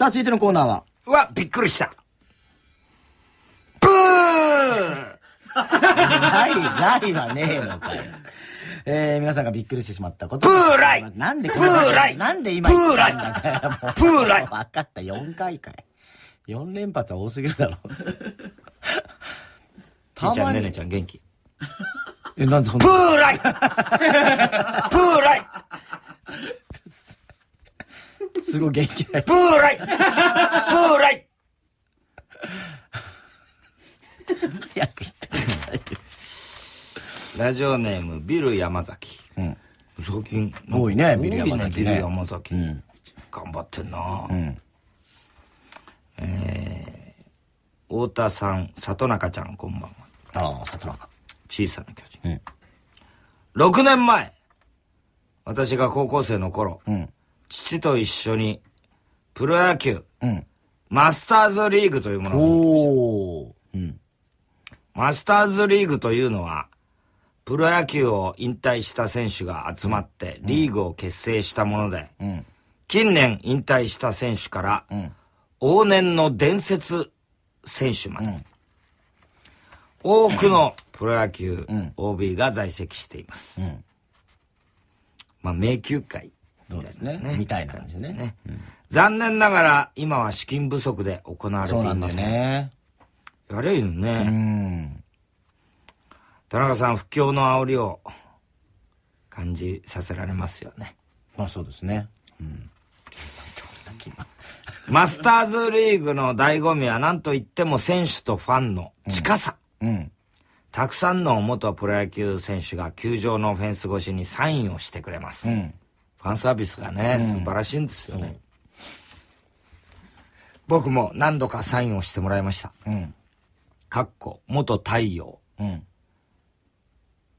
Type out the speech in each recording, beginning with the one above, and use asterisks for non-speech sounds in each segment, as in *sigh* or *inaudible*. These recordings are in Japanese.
さあ、続いてのコーナーは。うわ、びっくりした。ブーない、ないはねえのかよ。えー、皆さんがびっくりしてしまったこと。プーライなんでプーライなんで今プーライプーライ分かった、4回かい。4連発は多すぎるだろ。ーちゃん、ねねちゃん元気。え、なんでそんな。プーライプーライすごい元気ない。ブーライブーライ早く言ってください。ラジオネーム、ビル山崎。うん。最近、多いねビル山崎ねビル山崎。うん頑張ってんな、えー太田さん、里中ちゃん、こんばんは。ああ、里中。小さな巨人。6年前、私が高校生の頃、うん父と一緒に、プロ野球、うんマスターズリーグというものを、すうん。マスターズリーグというのは、プロ野球を引退した選手が集まってリーグを結成したもので、ん近年引退した選手から、往年の伝説選手まで、多くのプロ野球 OB が在籍しています。まあ、迷宮界。そうですね。みたいな感じね。ねうん、残念ながら、今は資金不足で行われています、ね。ね。やれいね。うん。田中さん、不況の煽りを感じさせられますよね。まあそうですね。うん。マスターズリーグの醍醐味は何と言っても選手とファンの近さ。うん、うんたくさんの元プロ野球選手が球場のフェンス越しにサインをしてくれます、うん、ファンサービスがね、素晴らしいんですよね。僕も何度かサインをしてもらいました。うん。かっこ、元太陽。うん。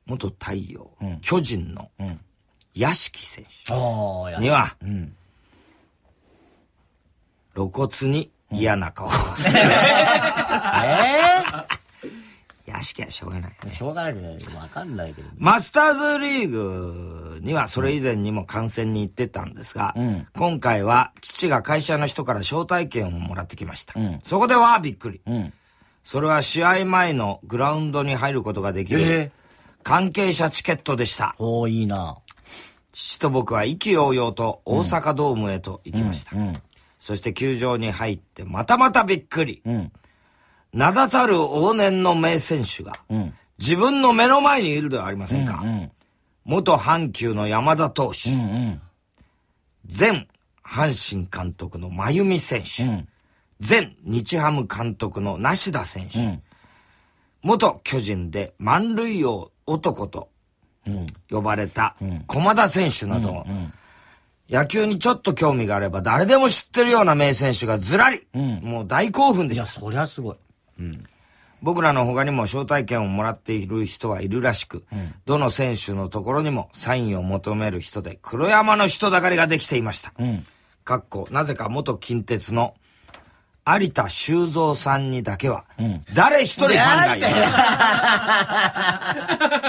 元太陽。うん、巨人の、うん。屋敷選手。には、うん。露骨に嫌な顔を *laughs* する。*laughs* えー屋敷はしょうがない、ね、しょうがないけど、わかんないけど、ね、マスターズリーグにはそれ以前にも観戦に行ってたんですが、うん、今回は父が会社の人から招待券をもらってきました。うん、そこではびっくり、うん。それは試合前のグラウンドに入ることができる、えー、関係者チケットでした。おいいな。父と僕は意気揚々と大阪ドームへと行きました。そして球場に入ってまたまたびっくり。うん名だたる往年の名選手が、自分の目の前にいるではありませんか。うんうん、元阪急の山田投手、うんうん、前阪神監督の真由美選手、うん、前日ハム監督の梨田選手、うん、元巨人で満塁王男と呼ばれた駒田選手など、野球にちょっと興味があれば誰でも知ってるような名選手がずらり、うん、もう大興奮でした。いや、そりゃすごい。うん、僕らの他にも招待券をもらっている人はいるらしく、うん、どの選手のところにもサインを求める人で黒山の人だかりができていました。かっこ、なぜか元近鉄の有田修造さんにだけは、誰一人ファンがい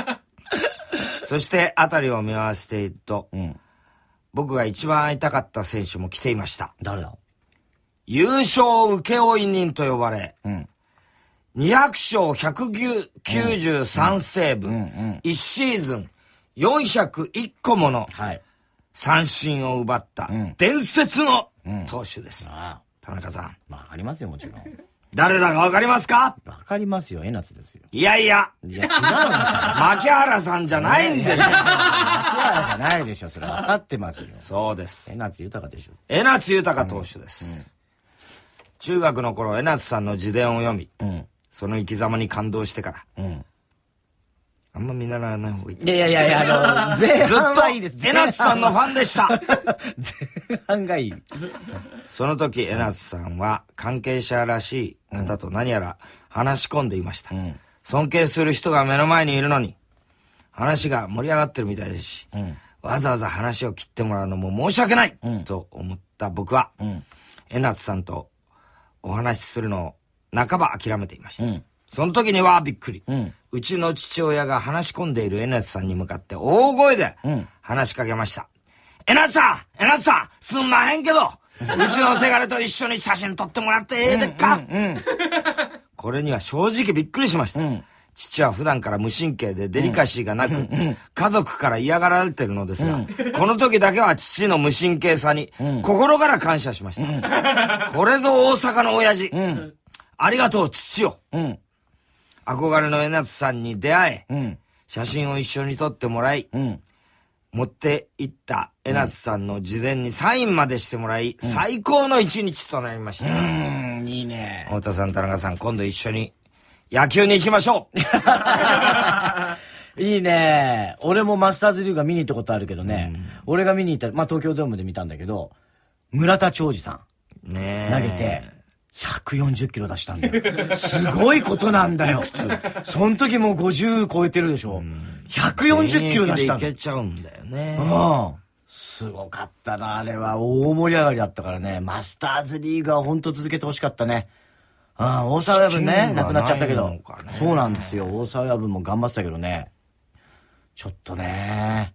ない。*laughs* そして辺りを見合わせていると、僕が一番会いたかった選手も来ていました。誰だ優勝請負人と呼ばれ、うん、200勝193セーブ、1シーズン401個もの三振を奪った伝説の投手です。田中さん。わかりますよ、もちろん。誰だかわかりますかわかりますよ、江夏ですよ。いやいや。いや、違うの牧原さんじゃないんですよ。牧原じゃないでしょ、それ分かってますよ。そうです。江夏豊でしょ。江夏豊投手です。中学の頃、江夏さんの自伝を読み、うんその生き様に感動してから。うん。あんま見習わない方がいい。いやいやいやあの、*laughs* 前半はいいです。エナスさんのファンでした前半がいい。その時、エナスさんは関係者らしい方と何やら話し込んでいました。うん、尊敬する人が目の前にいるのに、話が盛り上がってるみたいですし、うん、わざわざ話を切ってもらうのも申し訳ない、うん、と思った僕は、エナスさんとお話しするのを半ば諦めていました。うん、その時にはびっくり、うん、うちの父親が話し込んでいるエナスさんに向かって大声で話しかけました。エナスさんエナスさんすんまへんけど、*laughs* うちのせがれと一緒に写真撮ってもらってええでっか、これには正直びっくりしました。父は普段から無神経でデリカシーがなく、家族から嫌がられてるのですが、この時だけは父の無神経さに、心から感謝しました。これぞ大阪の親父。ありがとう、父よ。うん。憧れの江夏さんに出会え、うん、写真を一緒に撮ってもらい、うん、持って行った江夏さんの自伝にサインまでしてもらい、うん、最高の一日となりました。うん、いいね。太田さん、田中さん、今度一緒に野球に行きましょう *laughs* いいね俺もマスターズリーグが見に行ったことあるけどね、うん、俺が見に行った、まあ、東京ドームで見たんだけど、村田兆治さん。ね投げて、140キロ出したんだよ。すごいことなんだよ、普通。その時もう50超えてるでしょ。うん、140キロ出したの。いけちゃうんだよね。うん。すごかったな、あれは。大盛り上がりだったからね。マスターズリーグは本当続けてほしかったね。うん、大沢親分ね、亡くなっちゃったけど。そうなんですよ。大沢親分も頑張ってたけどね。ちょっとね。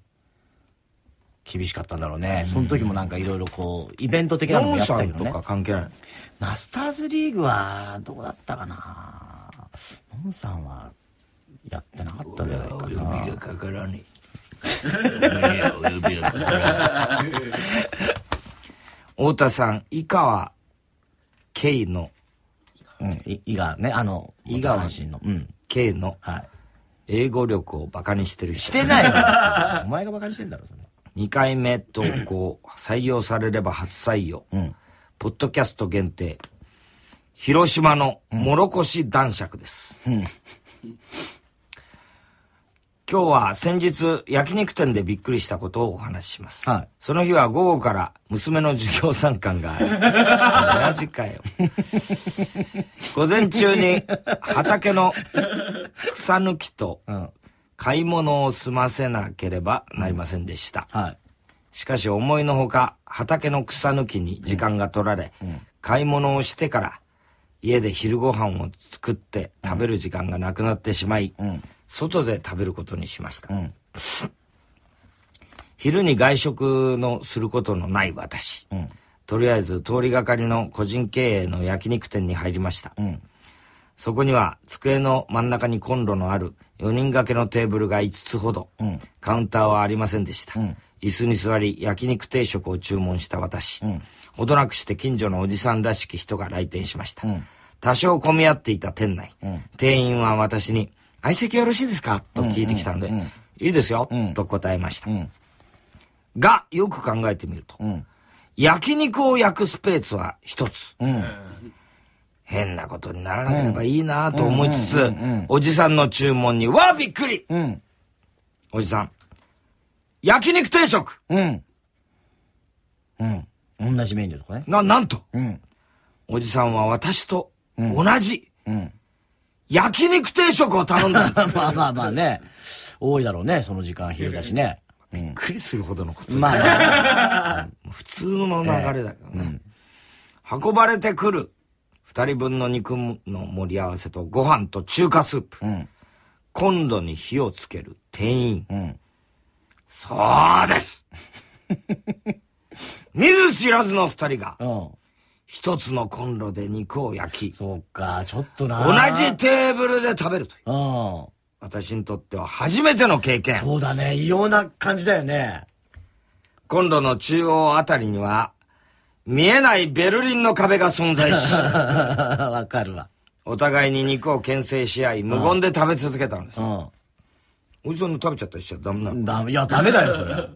厳しかったんだろうね。その時もなんかいろいろこう、イベント的なのもやってたけど、ね、とか関係ない。マスターズリーグは、どうだったかなノンさんは、やってなかったんじゃないかな。指がかからねえ。指 *laughs* がかからねえ。太田さん、井川慶の。うん、井川ね、あの、井川の。うん。慶の。はい。英語力をバカにしてる人。してないよ。*laughs* お前がバカにしてんだろ、それ。2回目投稿、*clears throat* 採用されれば初採用、うん、ポッドキャスト限定、広島のもろこし男爵です。うん、今日は先日焼肉店でびっくりしたことをお話しします。はい、その日は午後から娘の授業参観がある。マ *laughs* ジかよ。午前中に畑の草抜きと買い物を済ませなければなりませんでした。うん、はい。しかし思いのほか畑の草抜きに時間が取られ、うん、買い物をしてから家で昼ご飯を作って食べる時間がなくなってしまい、うん、外で食べることにしました。うん、昼に外食のすることのない私、とりあえず通りがかりの個人経営の焼肉店に入りました。そこには机の真ん中にコンロのある4人掛けのテーブルが5つほど、うん、カウンターはありませんでした、うん、椅子に座り焼肉定食を注文した私、うん、ほどなくして近所のおじさんらしき人が来店しました、多少混み合っていた店内、店員は私に「相席よろしいですか?」と聞いてきたので「いいですよ」と答えました、がよく考えてみると、焼肉を焼くスペースは1つ、変なことにならなければいいなと思いつつ、おじさんの注文に、はびっくり、うん、おじさん、焼肉定食うん。うん。同じメニューとかね。な、なんと、うん、おじさんは私と同じ、うん、うん、焼肉定食を頼んだん *laughs* まあまあまあね。多いだろうね、その時間昼だしね。びっくりするほどのこと。まあ、ね、*laughs* 普通の流れだけどね、運ばれてくる二人分の肉の盛り合わせとご飯と中華スープ。うん、コンロに火をつける店員。うん、そうです *laughs* 見ず知らずの二人が、一つのコンロで肉を焼き、そうか、ちょっとな。同じテーブルで食べるという。私にとっては初めての経験。そうだね、異様な感じだよね。コンロの中央あたりには、見えないベルリンの壁が存在し。*laughs* わかるわ。お互いに肉を牽制し合い、無言で食べ続けたんです。おじさんの食べちゃったりしちゃダメなのダメ、いや、ダメだよ、それ。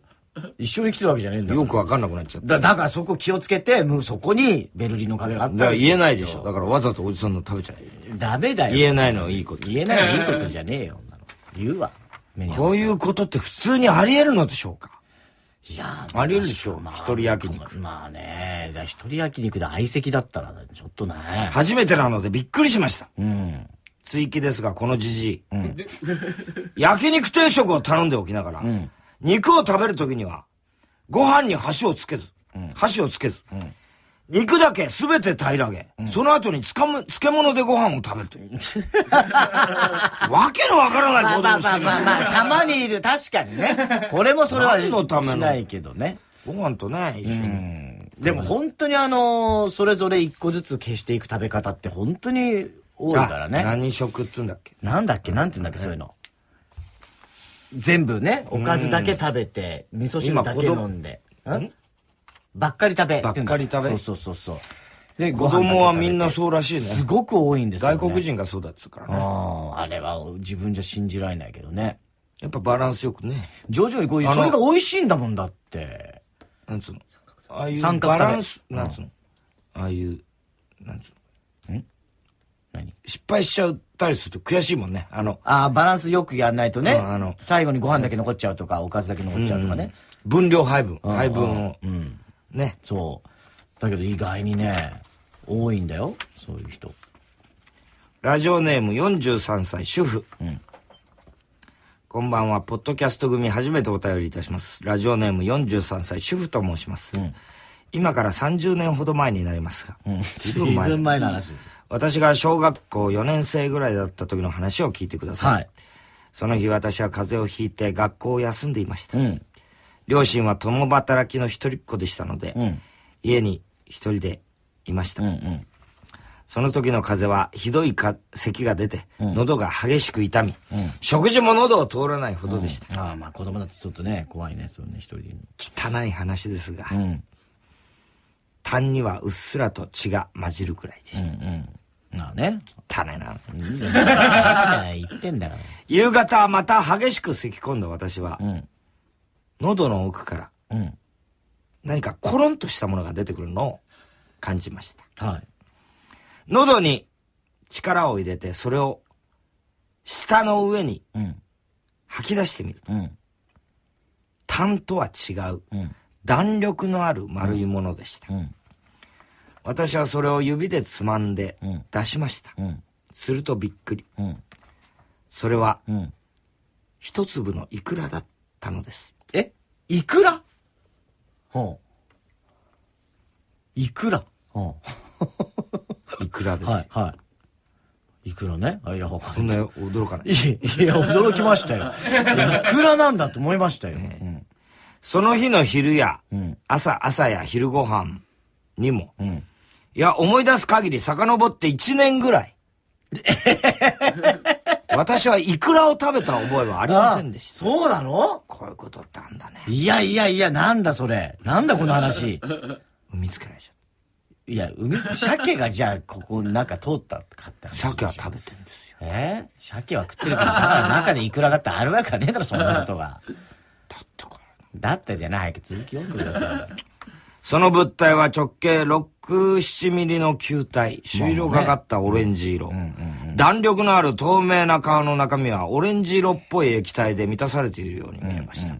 一緒に来てるわけじゃねえんだよくわかんなくなっちゃった。だだからそこ気をつけて、もうそこにベルリンの壁があっただから言えないでしょ。だからわざとおじさんの食べちゃう。ダメだよ。言えないのいいこと。言えないのいいことじゃねえよ、言うわ。こういうことって普通にあり得るのでしょうかいやあり得るでしょ、まあ、一人焼肉。まあね、一人焼肉で相席だったら、ちょっとね。初めてなのでびっくりしました。うん。追記ですが、このじじい。うん、*laughs* 焼肉定食を頼んでおきながら、うん、肉を食べるときには、ご飯に箸をつけず、うん、箸をつけず、うん肉だけすべて平らげ、うん、その後につかむ、漬物でご飯を食べるという。*laughs* わけのわからないことしてる。まあまあまあまあ、たまにいる、確かにね。俺もそれはのためのしないけどね。ご飯とね、一緒に。でも本当にあのー、それぞれ一個ずつ消していく食べ方って本当に多いからね。何食っつうんだっけなんだっけなんつうんだっけ、そういうの。全部ね、おかずだけ食べて、味噌汁だけ飲んで。んばっかり食べばっかり食べそうそうそうそうで子供はみんなそうらしいねすごく多いんですよ、ね、外国人がそうだっつうからねあああれは自分じゃ信じられないけどねやっぱバランスよくね徐々にこういうそれが美味しいんだもんだってなんつうのああいうバランスなんつうの、うん、ああいうなんつうのん何失敗しちゃったりすると悔しいもんね。あの。ああ、バランスよくやんないとね。あの、最後にご飯だけ残っちゃうとか、おかずだけ残っちゃうとかね。分量配分。配分を。うん。ね、そう。だけど意外にね、多いんだよ、そういう人。ラジオネーム43歳主婦。うん。こんばんは、ポッドキャスト組初めてお便りいたします。ラジオネーム43歳主婦と申します。うん、今から30年ほど前になりますが、うん、すぐ前。前の話です。私が小学校4年生ぐらいだった時の話を聞いてください。はい、その日私は風邪をひいて学校を休んでいました。うん両親は共働きの一人っ子でしたので、うん、家に一人でいました。うんうん、その時の風邪はひどいか咳が出て、うん、喉が激しく痛み、うん、食事も喉を通らないほどでした。ああ、まあ子供だとちょっとね、怖いね、そうね、一人で。汚い話ですが、痰にはうっすらと血が混じるくらいでした。うんうんなあね。汚いな。*laughs* 言ってんだから。夕方また激しく咳き込んだ私は、喉の奥から、何かコロンとしたものが出てくるのを感じました。はい。喉に力を入れて、それを舌の上に吐き出してみる。うん、痰とは違う、うん、弾力のある丸いものでした。うん、私はそれを指でつまんで出しました。するとびっくり。それは、一粒のイクラだったのです。いくらほう。いくらほう。*laughs* いくらです。はい、はい。くらねあいや、かそんな驚かない。いや、驚きましたよ。いくらなんだと思いましたよ。うん、その日の昼や、うん、朝、朝や昼ご飯にも、うん、いや、思い出す限り遡って1年ぐらい。*laughs* 私はイクラを食べた覚えはありませんでした。そうなのこういうことってあんだね。いやいやいや、なんだそれ。なんだこの話。みつけられちゃった。いや、海、鮭がじゃあ、ここなんか通ったかって話。鮭は食べてんですよ。え鮭は食ってるから、だから中でイクラがってあるわけねえだろ、そんなことが。*laughs* だってこれ。だってじゃない、早く続き読んでください。その物体は直径6、7ミリの球体、朱色がかったオレンジ色、弾力のある透明な顔の中身はオレンジ色っぽい液体で満たされているように見えました。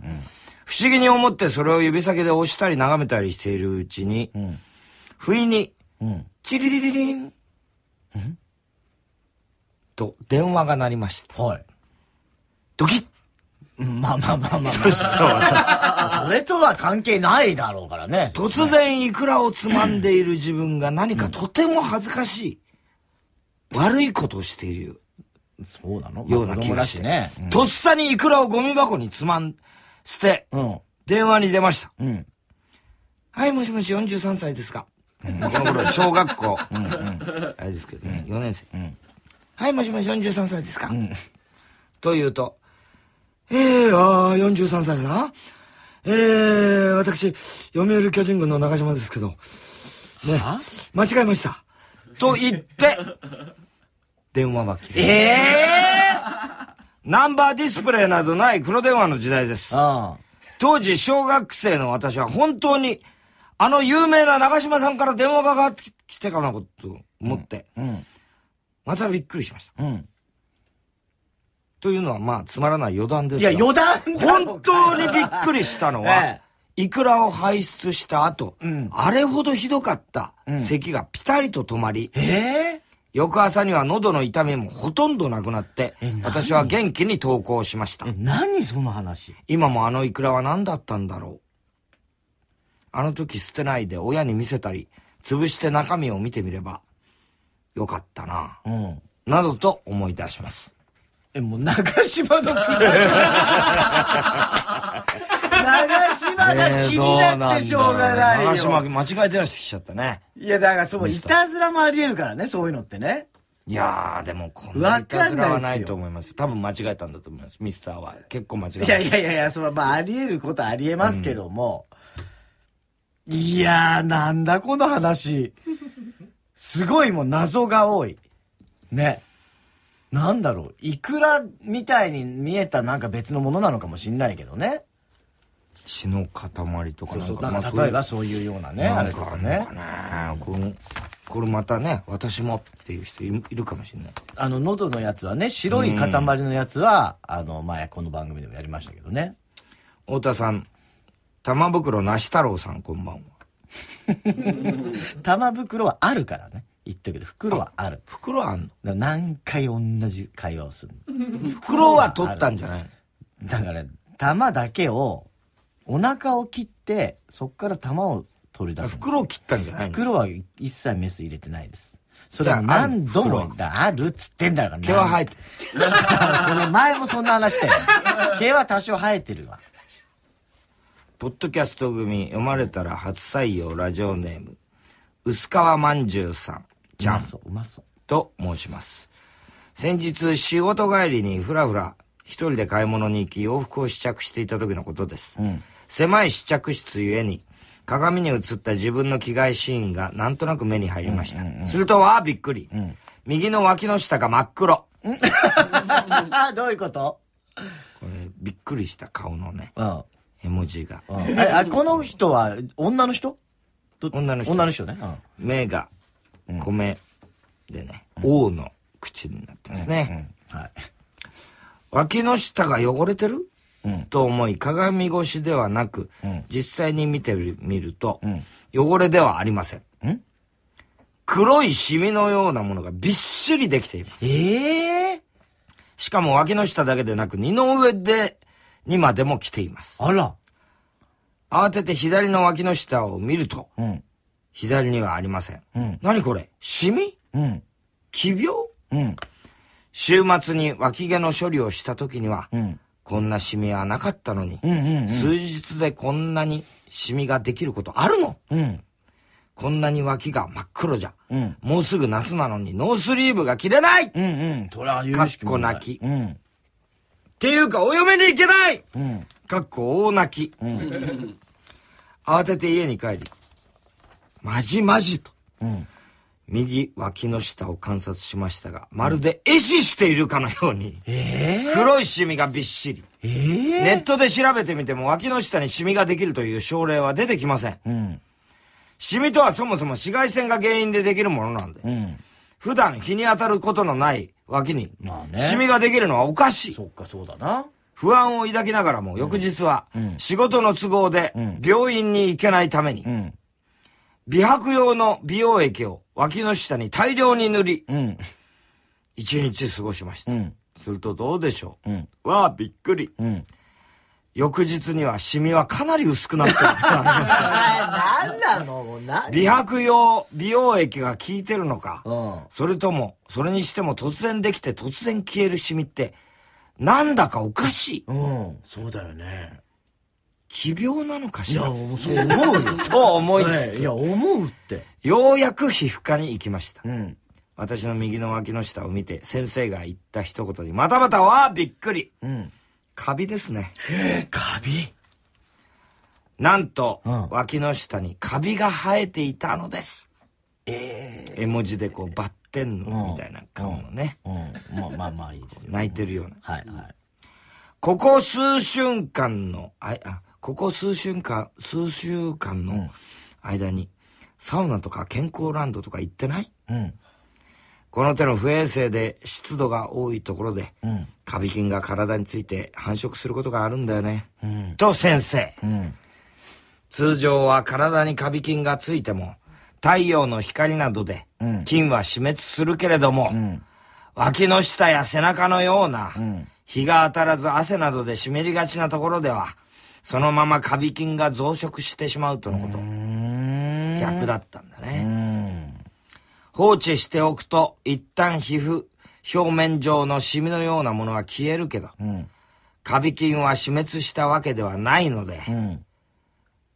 不思議に思ってそれを指先で押したり眺めたりしているうちに、うん、不意に、うん、チリリリリン、と電話が鳴りました。はい、ドキッまあまあまあまあ、そしたらそれとは関係ないだろうからね。突然いくらをつまんでいる自分が何かとても恥ずかしい。悪いことをしている。そうなのような気がして。とっさにいくらをゴミ箱につまん、捨て、うん、電話に出ました。うん、はい、もしもし43歳ですか。この頃、小学校。うんうん、あれですけどね、4年生。はい、もしもし43歳ですか。というと、えー、ああ、43歳な。えー、私、読売巨人軍の中島ですけど、ね、間違えました。と言って、電話巻き。ええー、ナンバーディスプレイなどない黒電話の時代です。当時、小学生の私は本当に、あの有名な長島さんから電話がかかってきてかなこと思って、うんうん、またびっくりしました。うんというのはまあつまらない余談ですが。いや、余談本当にびっくりしたのは、ええ、イクラを排出した後、うん、あれほどひどかった咳がピタリと止まり、翌朝には喉の痛みもほとんどなくなって、私は元気に投稿しました。何その話今もあのイクラは何だったんだろう。あの時捨てないで親に見せたり、潰して中身を見てみれば、よかったな、うん、などと思い出します。え、もう長島のく長島が気になってしょうがないよ。長島間違えてらしてきちゃったね。いや、だからそう、いたずらもあり得るからね、そういうのってね。いやー、でもこんなにいたずらはないと思いますよ。多分間違えたんだと思います、ミスターは。結構間違えた。いやいやいやいや、それまああり得ることあり得ますけども。うん、いやー、なんだこの話。すごいもう謎が多い。ね。なんだろう、いくらみたいに見えたなんか別のものなのかもしんないけどね。血の塊とかなんかそうそうか例えばそういうようなねあれとかねねこれまたね私もっていう人いるかもしれないあの喉のやつはね白い塊のやつは、うん、あの前この番組でもやりましたけどね太田さん玉袋なし太郎さんこんばんは *laughs* 玉袋はあるからね言ったけど、袋はある。袋あんの何回同じ会話をするの。*laughs* 袋は取ったんじゃないだから、玉だけを、お腹を切って、そこから玉を取り出す。袋を切ったんじゃない袋は一切メス入れてないです。それは何度もあるっつってんだから毛は生えてる。前もそんな話だよ。*laughs* 毛は多少生えてるわ。ポッドキャスト組、読まれたら初採用ラジオネーム、薄皮まんじゅうさん。ちゃん。うまそう。と申します。先日、仕事帰りにふらふら、一人で買い物に行き、洋服を試着していた時のことです。うん、狭い試着室ゆえに、鏡に映った自分の着替えシーンがなんとなく目に入りました。すると、わあ、びっくり。うん、右の脇の下が真っ黒。*laughs* どういうことこれ、びっくりした顔のね、ああ絵文字が。あこの人は女の人女の人。女の人ね。目が米でね、王の口になってますね。はい。脇の下が汚れてる、と思い、鏡越しではなく、実際に見てみると、汚れではありません。黒いシミのようなものがびっしりできています。ええー、しかも脇の下だけでなく二の上で、にまでも来ています。あら。慌てて左の脇の下を見ると、うん、左にはありません。うん、何これシミうん。奇病うん。週末に脇毛の処理をした時には、うん、こんなシミはなかったのに、うんうんうん、数日でこんなにシミができることあるの、うん、こんなに脇が真っ黒じゃ、うん、もうすぐ夏なのにノースリーブが着れないうんうん。かっこ泣き。うん、っていうか、お嫁に行けない、うん、かっこ大泣き、うん、慌てて家に帰り、まじまじと。うん右脇の下を観察しましたが、まるで壊死しているかのように、ええ。黒いシミがびっしり、えー、ネットで調べてみても脇の下にシミができるという症例は出てきません。うん、シミとはそもそも紫外線が原因でできるものなんで、うん、普段日に当たることのない脇に、まあね、シミができるのはおかしい。そっかそうだな。不安を抱きながらも翌日は、仕事の都合で病院に行けないために、うん美白用の美容液を脇の下に大量に塗り、うん。一日過ごしました。うん。するとどうでしょう。うん。わあ、びっくり。うん。翌日にはシミはかなり薄くなってきたんですよ。*laughs* 何なの何美白用美容液が効いてるのか、うん、それとも、それにしても突然できて突然消えるシミって、なんだかおかしい。うん、そうだよね。奇病なのかしらいや、そう思うよ。*laughs* と思いつつ、いや、思うって。ようやく皮膚科に行きました。うん。私の右の脇の下を見て、先生が言った一言に、またまたわびっくり。うん。カビですね。えカビなんと、うん、脇の下にカビが生えていたのです。ええー、絵文字でこう、バッテンのみたいな顔のね。うん。うんうん、まあまあいいですよ。泣いてるような。はいはい。ここ数瞬間の、あ、あ、ここ数週間、数週間の間に、サウナとか健康ランドとか行ってない、うん、この手の不衛生で湿度が多いところで、うん、カビ菌が体について繁殖することがあるんだよね。うん、と先生、通常は体にカビ菌がついても、太陽の光などで菌は死滅するけれども、脇の下や背中のような、日が当たらず汗などで湿りがちなところでは、そのままカビ菌が増殖してしまうとのこと。逆だったんだね。放置しておくと、一旦皮膚、表面上のシミのようなものは消えるけど、うん、カビ菌は死滅したわけではないので、うん、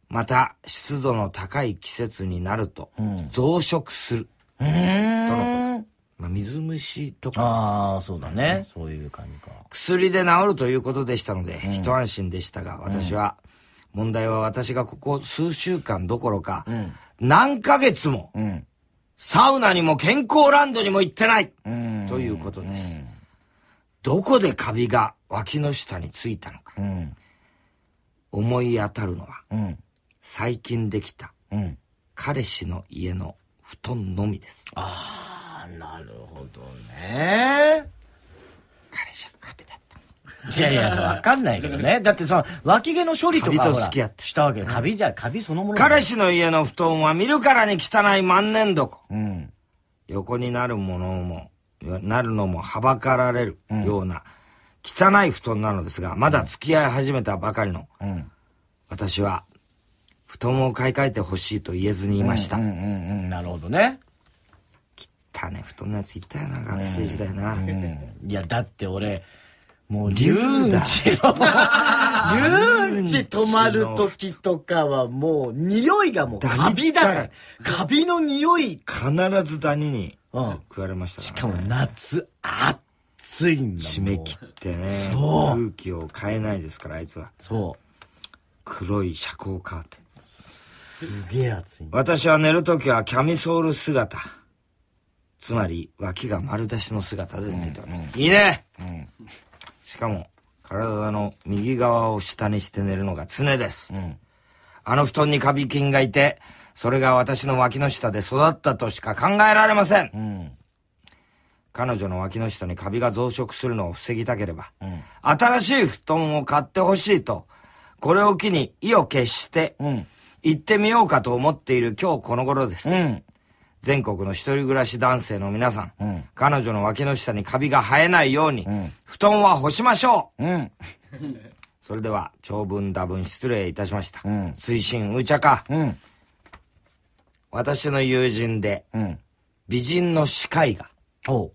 また湿度の高い季節になると、増殖する。とのこと。まあ、水虫とか。ああ、そうだね。そういう感じか。薬で治るということでしたので、うん、一安心でしたが、私は、うん、問題は私がここ数週間どころか、うん、何ヶ月も、サウナにも健康ランドにも行ってない、ということです。どこでカビが脇の下についたのか、思い当たるのは、最近できた、彼氏の家の布団のみです。ああ。なるほどね。彼氏は壁だった。いやいや、わかんないけどね。だってさ、脇毛の処理とかと付き合ってしたわけで、カビじゃ、カビそのもの。彼氏の家の布団は見るからに汚い万年床。うん。横になるものも、なるのもはばかられるような、汚い布団なのですが、まだ付き合い始めたばかりの、うん、私は、布団を買い替えてほしいと言えずにいました。うんうん、うん、なるほどね。たね、太んなやついたよな、学生時代な。うん、いや、だって俺、もう、リュウンリュウンチ止まる時とかはもう、匂いがもう、カビだから。カビの匂い。必ずダニに食われました、ね、しかも夏、暑いんだ締め切ってね。そう。空気を変えないですから、あいつは。そう。黒い遮光カーテン。すげえ暑い、私は寝る時はキャミソール姿。つまり脇が丸出しの姿で寝てます、うん、いいね、うん、しかも体の右側を下にして寝るのが常です、うん、あの布団にカビ菌がいてそれが私の脇の下で育ったとしか考えられません、うん、彼女の脇の下にカビが増殖するのを防ぎたければ、うん、新しい布団を買ってほしいとこれを機に意を決して、行ってみようかと思っている今日この頃です、うん全国の一人暮らし男性の皆さん、うん、彼女の脇の下にカビが生えないように、うん、布団は干しましょう、うん、それでは、長文多文失礼いたしました。うん、推進うちゃか、うん、私の友人で、うん、美人の歯科医が、う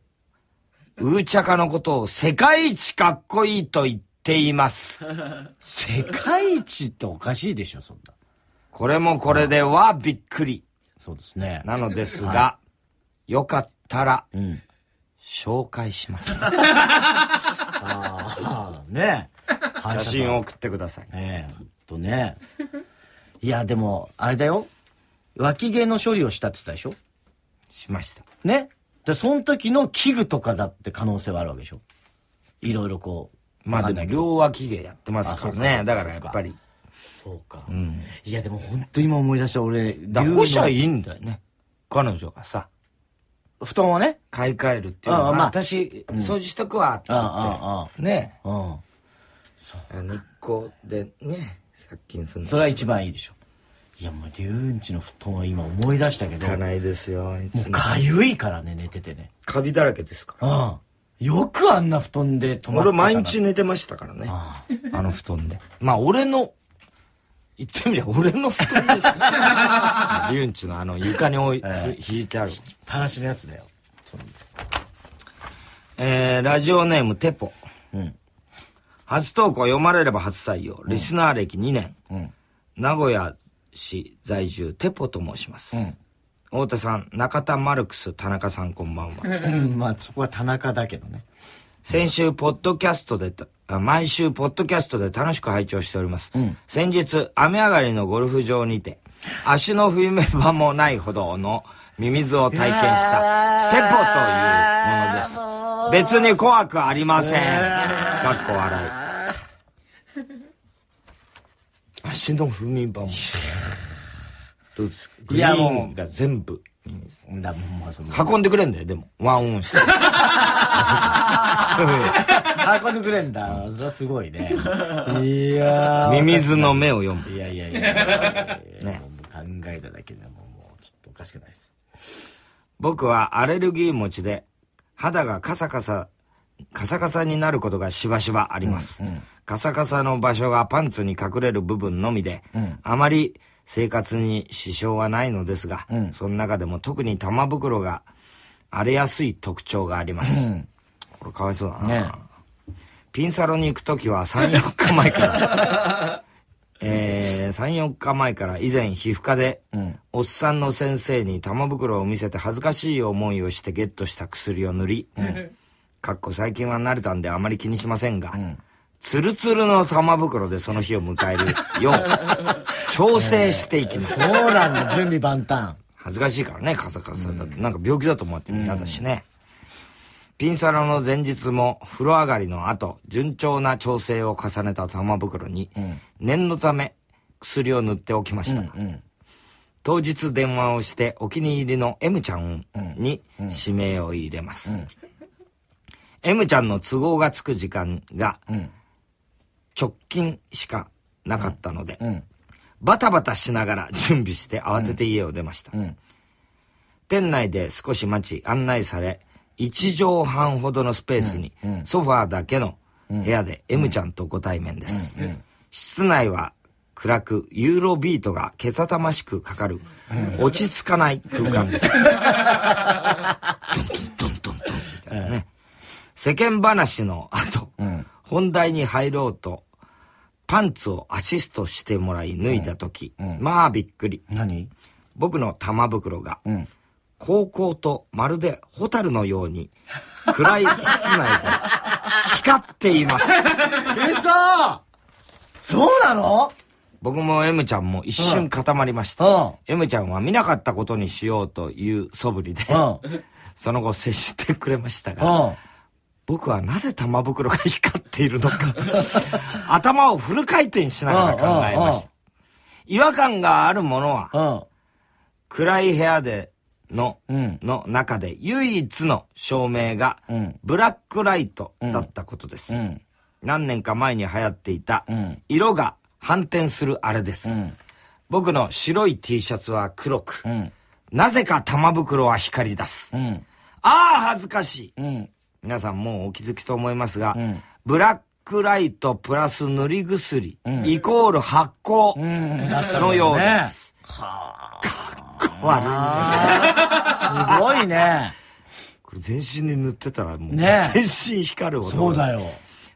うちゃかのことを世界一かっこいいと言っています。*laughs* 世界一っておかしいでしょ、そんな。これもこれではびっくり。そうですね。なのですが、はよかったら、うん。紹介します。ああ、ねえ。写真を送ってください。ええ、ほんとね。いや、でも、あれだよ。脇毛の処理をしたって言ったでしょしました。ねで、その時の器具とかだって可能性はあるわけでしょいろいろこう。まあでも、両脇毛やってますからね。だからやっぱり、そうか、うん、いやでも本当今思い出した俺だ保者いいんだよね彼女がさ布団をね買い替えるっていうのは、まあ、私、うん、掃除しとくわって言ってねえそう日光でね殺菌するそれは一番いいでしょいやもう龍んちの布団は今思い出したけどないですよもうかゆいからね寝ててねカビだらけですからああよくあんな布団で泊まって俺毎日寝てましたからねあの布団でまあ俺の言ってみりゃ俺の布団ですか *laughs* リュンチのあの床に置い、えー、引いてある。引きっぱなしのやつだよ。えー、ラジオネームテポ。うん。初投稿読まれれば初採用。リスナー歴2年。うん。名古屋市在住テポと申します。うん。太田さん、中田マルクス、田中さんこんばんは。うん、まあそこは田中だけどね。先週、ポッドキャストで、毎週、ポッドキャストで楽しく拝聴しております。うん、先日、雨上がりのゴルフ場にて、足の踏み場もないほどのミミズを体験した、テポというものです。別に怖くありません。かっこ笑い。足の踏み場も。どうですかグリーンが全部。運んでくれんだよ、でも。ワンオンして。*laughs* 運んれんだ。それはすごいね。いやミミズの目を読む。いやいやいや。ね。考えただけでももうちょっとおかしくないです。僕はアレルギー持ちで、肌がカサカサ、カサカサになることがしばしばあります。うんうん、カサカサの場所がパンツに隠れる部分のみで、うん、あまり生活に支障はないのですが、うん、その中でも特に玉袋が荒れやすい特徴があります。うん、これかわいそうだな。ねピンサロに行くときは3、4日前から、*laughs* えー、3、4日前から以前皮膚科で、うん、おっさんの先生に玉袋を見せて恥ずかしい思いをしてゲットした薬を塗り、うん、*laughs* かっこ最近は慣れたんであまり気にしませんが、うんつるつるの玉袋でその日を迎えるよう、*laughs* 調整していきます。そうなんだ、準備万端。恥ずかしいからね、カサカサだって。なんか病気だと思って嫌だしね。ピンサロの前日も風呂上がりの後、順調な調整を重ねた玉袋に、うん、念のため薬を塗っておきました。うんうん、当日電話をしてお気に入りの M ちゃんに指名を入れます。うんうん、M ちゃんの都合がつく時間が直近しかなかったので、バタバタしながら *laughs* 準備して慌てて家を出ました。店内で少し待ち案内され、1畳半ほどのスペースに、ソファーだけの部屋で M ちゃんとご対面です。室内は暗く、ユーロビートがけたたましくかかる、落ち着かない空間です。トントントントントンみたいなね。世間話の後、本題に入ろうと、パンツをアシストしてもらい脱いだ時、まあびっくり。何僕の玉袋が、高校とまるでホタルのように、暗い室内で光っています。嘘そうなの僕も M ちゃんも一瞬固まりました。うん、M ちゃんは見なかったことにしようという素振りで、うん、その後接してくれましたが、うん、僕はなぜ玉袋が光っているのか、*laughs* 頭をフル回転しながら考えました。違和感があるものは、暗い部屋での、の中で唯一の照明が、ブラックライトだったことです。何年か前に流行っていた、色が反転するあれです。僕の白い T シャツは黒く、なぜか玉袋は光り出す。ああ、恥ずかしい。皆さんもうお気づきと思いますが、ブラックックライトプラス塗り薬、イコール発酵のようです。うんね、悪い。すごいね。これ全身に塗ってたらもう、ね、全身光るそうだよ。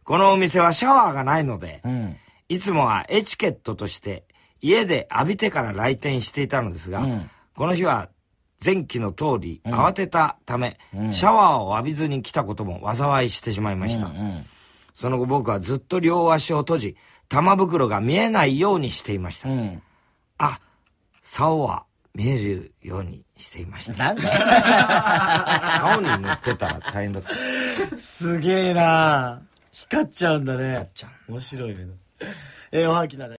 このお店はシャワーがないので、うん、いつもはエチケットとして家で浴びてから来店していたのですが、うん、この日は前期の通り慌てたため、うん、シャワーを浴びずに来たことも災いしてしまいました。うんうんその後僕はずっと両足を閉じ、玉袋が見えないようにしていました。うん、あ、竿は見えるようにしていました。なんだ顔に塗ってたら大変だった。すげえな光っちゃうんだね。光っちゃう。面白いね。えー、おはぎなら。